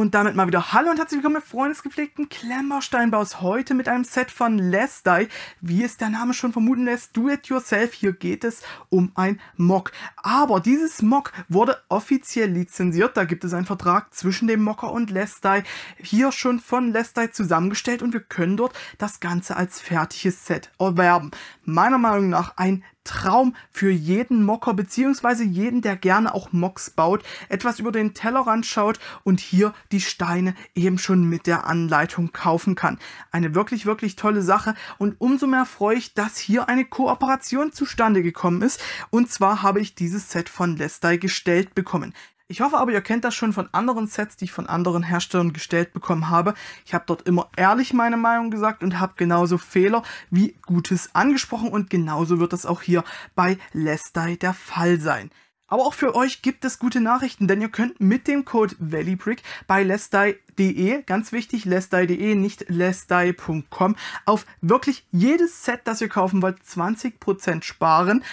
Und damit mal wieder Hallo und herzlich willkommen mit freundesgepflegten Klemmersteinbaus. Heute mit einem Set von Less Die. Wie es der Name schon vermuten lässt, Do It Yourself. Hier geht es um ein Mock. Aber dieses Mock wurde offiziell lizenziert. Da gibt es einen Vertrag zwischen dem Mocker und Less Die. Hier schon von Less Die zusammengestellt und wir können dort das Ganze als fertiges Set erwerben. Meiner Meinung nach ein Traum für jeden Mocker beziehungsweise jeden, der gerne auch Mocks baut, etwas über den Tellerrand schaut und hier die Steine eben schon mit der Anleitung kaufen kann. Eine wirklich, wirklich tolle Sache und umso mehr freue ich, dass hier eine Kooperation zustande gekommen ist und zwar habe ich dieses Set von Lestai gestellt bekommen. Ich hoffe aber, ihr kennt das schon von anderen Sets, die ich von anderen Herstellern gestellt bekommen habe. Ich habe dort immer ehrlich meine Meinung gesagt und habe genauso Fehler wie Gutes angesprochen und genauso wird das auch hier bei Lestai der Fall sein. Aber auch für euch gibt es gute Nachrichten, denn ihr könnt mit dem Code ValleyBrick bei lesdai.de, ganz wichtig, lesdai.de, nicht lesdai.com, auf wirklich jedes Set, das ihr kaufen wollt, 20% sparen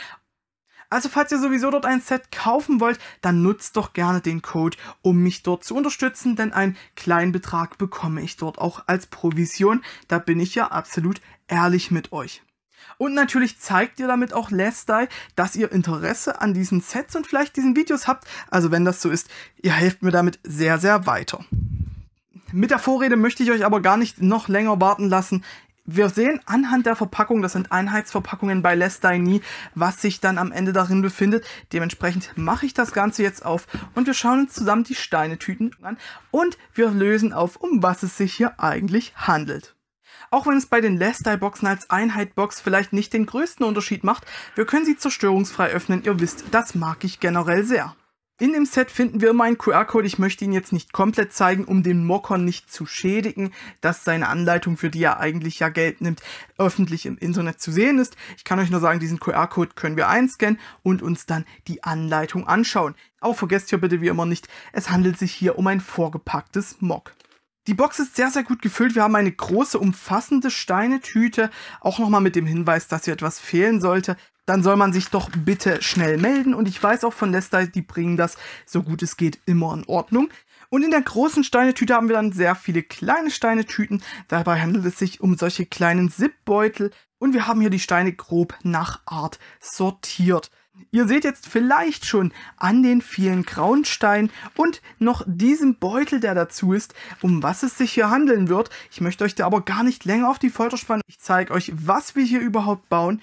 also falls ihr sowieso dort ein Set kaufen wollt, dann nutzt doch gerne den Code, um mich dort zu unterstützen, denn einen kleinen Betrag bekomme ich dort auch als Provision. Da bin ich ja absolut ehrlich mit euch. Und natürlich zeigt ihr damit auch Lestai, dass ihr Interesse an diesen Sets und vielleicht diesen Videos habt. Also wenn das so ist, ihr helft mir damit sehr, sehr weiter. Mit der Vorrede möchte ich euch aber gar nicht noch länger warten lassen wir sehen anhand der Verpackung, das sind Einheitsverpackungen bei Less Nie, was sich dann am Ende darin befindet. Dementsprechend mache ich das Ganze jetzt auf und wir schauen uns zusammen die Steinetüten an und wir lösen auf, um was es sich hier eigentlich handelt. Auch wenn es bei den last boxen als Einheit-Box vielleicht nicht den größten Unterschied macht, wir können sie zerstörungsfrei öffnen, ihr wisst, das mag ich generell sehr. In dem Set finden wir immer einen QR-Code. Ich möchte ihn jetzt nicht komplett zeigen, um den Mokon nicht zu schädigen, dass seine Anleitung, für die er eigentlich ja Geld nimmt, öffentlich im Internet zu sehen ist. Ich kann euch nur sagen, diesen QR-Code können wir einscannen und uns dann die Anleitung anschauen. Auch vergesst hier bitte wie immer nicht, es handelt sich hier um ein vorgepacktes Mock. Die Box ist sehr, sehr gut gefüllt. Wir haben eine große, umfassende Steinetüte. Auch nochmal mit dem Hinweis, dass hier etwas fehlen sollte dann soll man sich doch bitte schnell melden. Und ich weiß auch von Lester, die bringen das so gut es geht immer in Ordnung. Und in der großen Steinetüte haben wir dann sehr viele kleine Steinetüten. Dabei handelt es sich um solche kleinen Zipbeutel. Und wir haben hier die Steine grob nach Art sortiert. Ihr seht jetzt vielleicht schon an den vielen grauen Steinen und noch diesem Beutel, der dazu ist, um was es sich hier handeln wird. Ich möchte euch da aber gar nicht länger auf die Folter spannen. Ich zeige euch, was wir hier überhaupt bauen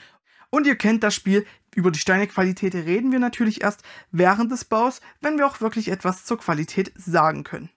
und ihr kennt das Spiel, über die Steinequalität reden wir natürlich erst während des Baus, wenn wir auch wirklich etwas zur Qualität sagen können.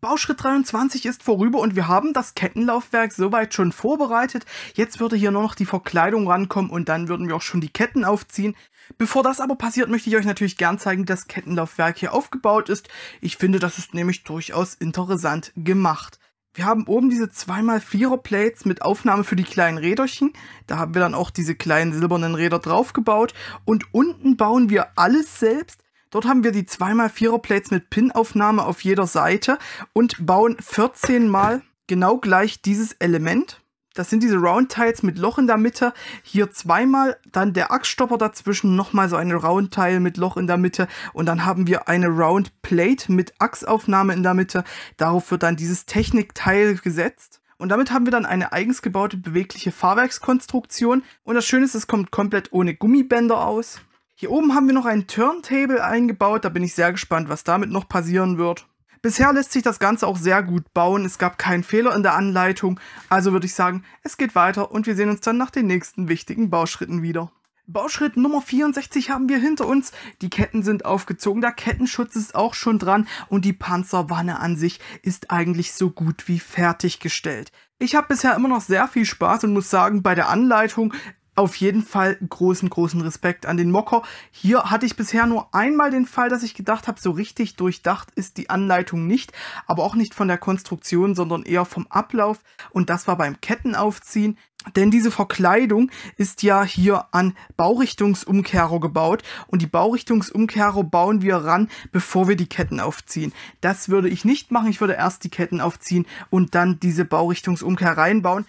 Bauschritt 23 ist vorüber und wir haben das Kettenlaufwerk soweit schon vorbereitet. Jetzt würde hier nur noch die Verkleidung rankommen und dann würden wir auch schon die Ketten aufziehen. Bevor das aber passiert, möchte ich euch natürlich gern zeigen, wie das Kettenlaufwerk hier aufgebaut ist. Ich finde, das ist nämlich durchaus interessant gemacht wir haben oben diese 2x4er-Plates mit Aufnahme für die kleinen Räderchen. Da haben wir dann auch diese kleinen silbernen Räder draufgebaut. Und unten bauen wir alles selbst. Dort haben wir die 2x4er-Plates mit Pin-Aufnahme auf jeder Seite und bauen 14 mal genau gleich dieses Element. Das sind diese Round Tiles mit Loch in der Mitte. Hier zweimal, dann der Axtstopper dazwischen, nochmal so ein Round Tile mit Loch in der Mitte. Und dann haben wir eine Round Plate mit Achsaufnahme in der Mitte. Darauf wird dann dieses Technikteil gesetzt. Und damit haben wir dann eine eigens gebaute bewegliche Fahrwerkskonstruktion. Und das Schöne ist, es kommt komplett ohne Gummibänder aus. Hier oben haben wir noch ein Turntable eingebaut. Da bin ich sehr gespannt, was damit noch passieren wird. Bisher lässt sich das Ganze auch sehr gut bauen. Es gab keinen Fehler in der Anleitung. Also würde ich sagen, es geht weiter und wir sehen uns dann nach den nächsten wichtigen Bauschritten wieder. Bauschritt Nummer 64 haben wir hinter uns. Die Ketten sind aufgezogen, der Kettenschutz ist auch schon dran und die Panzerwanne an sich ist eigentlich so gut wie fertiggestellt. Ich habe bisher immer noch sehr viel Spaß und muss sagen, bei der Anleitung auf jeden Fall großen, großen Respekt an den Mocker. Hier hatte ich bisher nur einmal den Fall, dass ich gedacht habe, so richtig durchdacht ist die Anleitung nicht, aber auch nicht von der Konstruktion, sondern eher vom Ablauf. Und das war beim Kettenaufziehen. Denn diese Verkleidung ist ja hier an Baurichtungsumkehrer gebaut und die Baurichtungsumkehrer bauen wir ran, bevor wir die Ketten aufziehen. Das würde ich nicht machen. Ich würde erst die Ketten aufziehen und dann diese Baurichtungsumkehr reinbauen.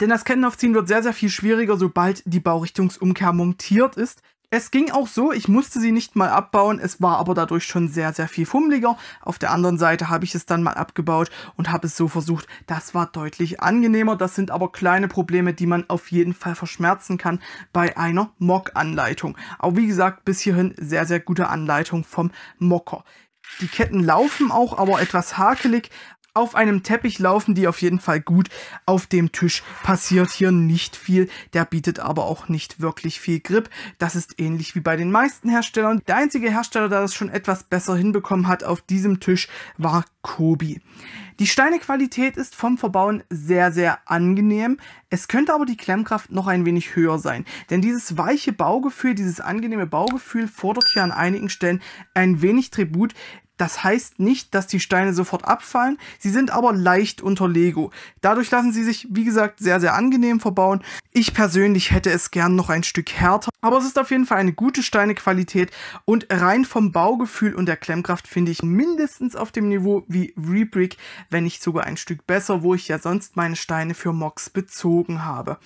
Denn das Kettenaufziehen wird sehr, sehr viel schwieriger, sobald die Baurichtungsumkehr montiert ist. Es ging auch so, ich musste sie nicht mal abbauen, es war aber dadurch schon sehr, sehr viel fummeliger. Auf der anderen Seite habe ich es dann mal abgebaut und habe es so versucht. Das war deutlich angenehmer, das sind aber kleine Probleme, die man auf jeden Fall verschmerzen kann bei einer Mock-Anleitung. Aber wie gesagt, bis hierhin sehr, sehr gute Anleitung vom Mocker. Die Ketten laufen auch, aber etwas hakelig auf einem Teppich laufen die auf jeden Fall gut. Auf dem Tisch passiert hier nicht viel. Der bietet aber auch nicht wirklich viel Grip. Das ist ähnlich wie bei den meisten Herstellern. Der einzige Hersteller, der das schon etwas besser hinbekommen hat auf diesem Tisch, war Kobi. Die Steinequalität ist vom Verbauen sehr, sehr angenehm. Es könnte aber die Klemmkraft noch ein wenig höher sein, denn dieses weiche Baugefühl, dieses angenehme Baugefühl fordert hier an einigen Stellen ein wenig Tribut, das heißt nicht, dass die Steine sofort abfallen, sie sind aber leicht unter Lego. Dadurch lassen sie sich, wie gesagt, sehr, sehr angenehm verbauen. Ich persönlich hätte es gern noch ein Stück härter aber es ist auf jeden Fall eine gute Steinequalität und rein vom Baugefühl und der Klemmkraft finde ich mindestens auf dem Niveau wie Rebrick, wenn nicht sogar ein Stück besser, wo ich ja sonst meine Steine für Mox bezogen habe.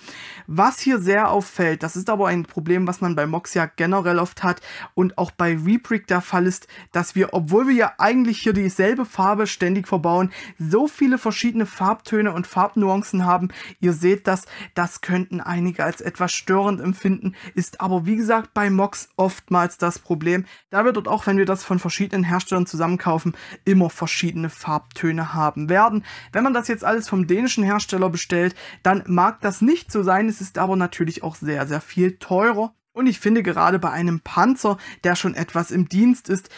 Was hier sehr auffällt, das ist aber ein Problem, was man bei Mox ja generell oft hat und auch bei Rebrick der Fall ist, dass wir, obwohl wir ja eigentlich hier dieselbe Farbe ständig verbauen, so viele verschiedene Farbtöne und Farbnuancen haben. Ihr seht das, das könnten einige als etwas störend empfinden, ist aber wie gesagt, bei Mox oftmals das Problem, da wir dort auch, wenn wir das von verschiedenen Herstellern zusammenkaufen, immer verschiedene Farbtöne haben werden. Wenn man das jetzt alles vom dänischen Hersteller bestellt, dann mag das nicht so sein. Es ist aber natürlich auch sehr, sehr viel teurer. Und ich finde gerade bei einem Panzer, der schon etwas im Dienst ist,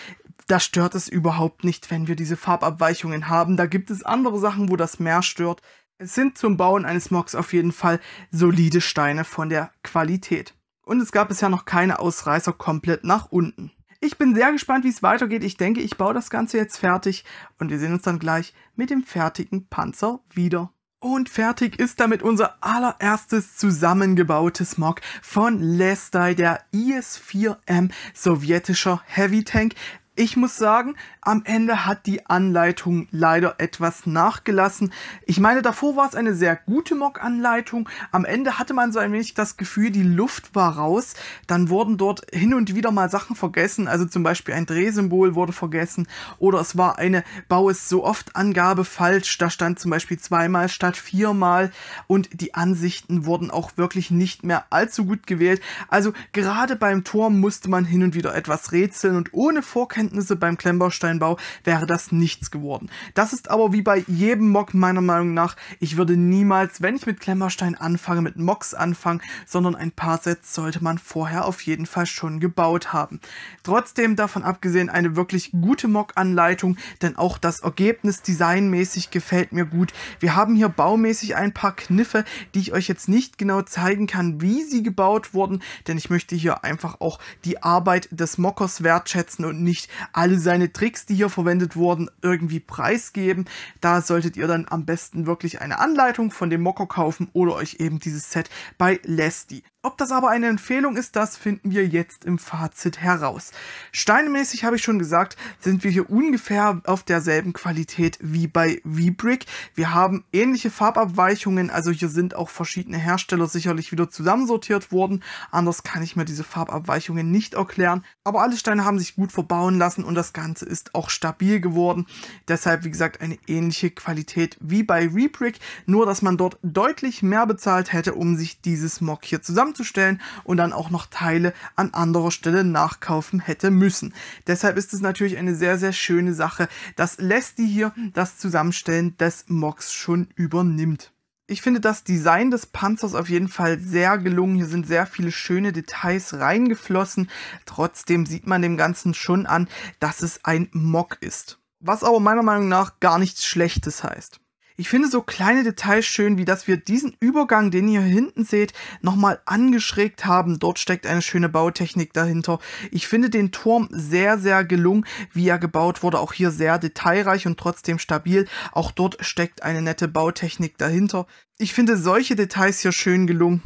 da stört es überhaupt nicht, wenn wir diese Farbabweichungen haben. Da gibt es andere Sachen, wo das mehr stört. Es sind zum Bauen eines Mocs auf jeden Fall solide Steine von der Qualität. Und es gab bisher noch keine Ausreißer komplett nach unten. Ich bin sehr gespannt, wie es weitergeht. Ich denke, ich baue das Ganze jetzt fertig und wir sehen uns dann gleich mit dem fertigen Panzer wieder. Und fertig ist damit unser allererstes zusammengebautes Mock von Lestai, der IS-4M sowjetischer Heavy Tank, ich muss sagen, am Ende hat die Anleitung leider etwas nachgelassen. Ich meine, davor war es eine sehr gute Mock-Anleitung. Am Ende hatte man so ein wenig das Gefühl, die Luft war raus. Dann wurden dort hin und wieder mal Sachen vergessen. Also zum Beispiel ein Drehsymbol wurde vergessen oder es war eine Bau es so oft Angabe falsch. Da stand zum Beispiel zweimal statt viermal und die Ansichten wurden auch wirklich nicht mehr allzu gut gewählt. Also gerade beim Turm musste man hin und wieder etwas rätseln und ohne Vorkenntnis Kenntnisse beim Klemmbausteinbau wäre das nichts geworden. Das ist aber wie bei jedem Mock meiner Meinung nach. Ich würde niemals, wenn ich mit Klemmbaustein anfange, mit Mocks anfangen, sondern ein paar Sets sollte man vorher auf jeden Fall schon gebaut haben. Trotzdem davon abgesehen eine wirklich gute Mock-Anleitung, denn auch das Ergebnis designmäßig gefällt mir gut. Wir haben hier baumäßig ein paar Kniffe, die ich euch jetzt nicht genau zeigen kann, wie sie gebaut wurden, denn ich möchte hier einfach auch die Arbeit des Mockers wertschätzen und nicht alle seine Tricks, die hier verwendet wurden, irgendwie preisgeben. Da solltet ihr dann am besten wirklich eine Anleitung von dem Mocker kaufen oder euch eben dieses Set bei Lesti. Ob das aber eine Empfehlung ist, das finden wir jetzt im Fazit heraus. Steinmäßig habe ich schon gesagt, sind wir hier ungefähr auf derselben Qualität wie bei V-Brick. Wir haben ähnliche Farbabweichungen, also hier sind auch verschiedene Hersteller sicherlich wieder zusammensortiert worden. Anders kann ich mir diese Farbabweichungen nicht erklären. Aber alle Steine haben sich gut verbauen lassen und das Ganze ist auch stabil geworden. Deshalb, wie gesagt, eine ähnliche Qualität wie bei Rebrick, nur dass man dort deutlich mehr bezahlt hätte, um sich dieses Mock hier zusammenzustellen und dann auch noch Teile an anderer Stelle nachkaufen hätte müssen. Deshalb ist es natürlich eine sehr, sehr schöne Sache, dass Lesti hier das Zusammenstellen des Mocks schon übernimmt ich finde das Design des Panzers auf jeden Fall sehr gelungen. Hier sind sehr viele schöne Details reingeflossen. Trotzdem sieht man dem Ganzen schon an, dass es ein Mock ist. Was aber meiner Meinung nach gar nichts Schlechtes heißt. Ich finde so kleine Details schön, wie dass wir diesen Übergang, den ihr hinten seht, nochmal angeschrägt haben. Dort steckt eine schöne Bautechnik dahinter. Ich finde den Turm sehr, sehr gelungen, wie er gebaut wurde. Auch hier sehr detailreich und trotzdem stabil. Auch dort steckt eine nette Bautechnik dahinter. Ich finde solche Details hier schön gelungen.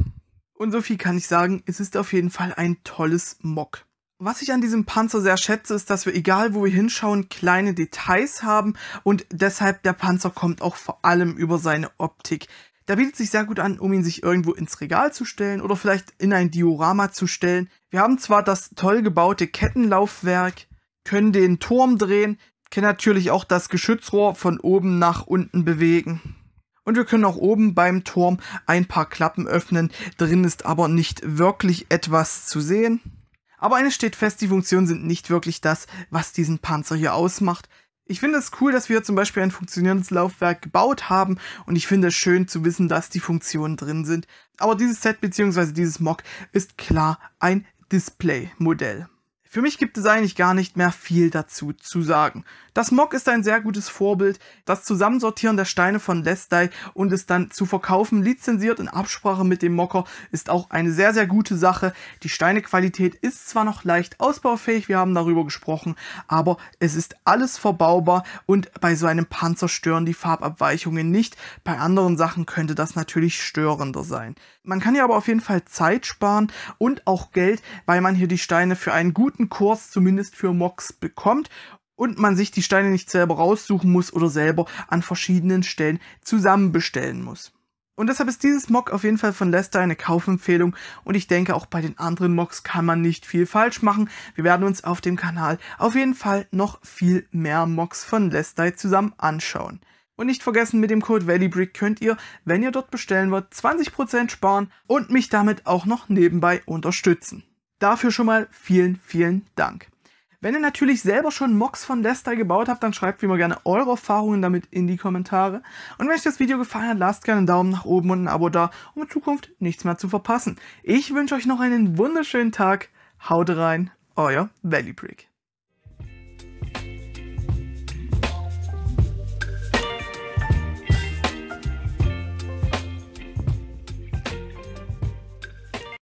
Und so viel kann ich sagen, es ist auf jeden Fall ein tolles Mock. Was ich an diesem Panzer sehr schätze, ist, dass wir egal wo wir hinschauen, kleine Details haben und deshalb der Panzer kommt auch vor allem über seine Optik. Der bietet sich sehr gut an, um ihn sich irgendwo ins Regal zu stellen oder vielleicht in ein Diorama zu stellen. Wir haben zwar das toll gebaute Kettenlaufwerk, können den Turm drehen, können natürlich auch das Geschützrohr von oben nach unten bewegen. Und wir können auch oben beim Turm ein paar Klappen öffnen, drin ist aber nicht wirklich etwas zu sehen. Aber eines steht fest, die Funktionen sind nicht wirklich das, was diesen Panzer hier ausmacht. Ich finde es cool, dass wir zum Beispiel ein funktionierendes Laufwerk gebaut haben und ich finde es schön zu wissen, dass die Funktionen drin sind. Aber dieses Set bzw. dieses Mock ist klar ein Display-Modell. Für mich gibt es eigentlich gar nicht mehr viel dazu zu sagen. Das Mock ist ein sehr gutes Vorbild. Das Zusammensortieren der Steine von Lestai und es dann zu verkaufen, lizenziert in Absprache mit dem Mocker, ist auch eine sehr, sehr gute Sache. Die Steinequalität ist zwar noch leicht ausbaufähig, wir haben darüber gesprochen, aber es ist alles verbaubar und bei so einem Panzer stören die Farbabweichungen nicht. Bei anderen Sachen könnte das natürlich störender sein. Man kann hier aber auf jeden Fall Zeit sparen und auch Geld, weil man hier die Steine für einen guten Kurs zumindest für Mocks bekommt und man sich die Steine nicht selber raussuchen muss oder selber an verschiedenen Stellen zusammen bestellen muss. Und deshalb ist dieses Mock auf jeden Fall von Lester eine Kaufempfehlung und ich denke auch bei den anderen Mocks kann man nicht viel falsch machen. Wir werden uns auf dem Kanal auf jeden Fall noch viel mehr Mocks von Lester zusammen anschauen. Und nicht vergessen, mit dem Code ValleyBrick könnt ihr, wenn ihr dort bestellen wollt, 20% sparen und mich damit auch noch nebenbei unterstützen. Dafür schon mal vielen, vielen Dank. Wenn ihr natürlich selber schon Mocks von Lester gebaut habt, dann schreibt wie immer gerne eure Erfahrungen damit in die Kommentare. Und wenn euch das Video gefallen hat, lasst gerne einen Daumen nach oben und ein Abo da, um in Zukunft nichts mehr zu verpassen. Ich wünsche euch noch einen wunderschönen Tag. Haut rein, euer Valley Brick.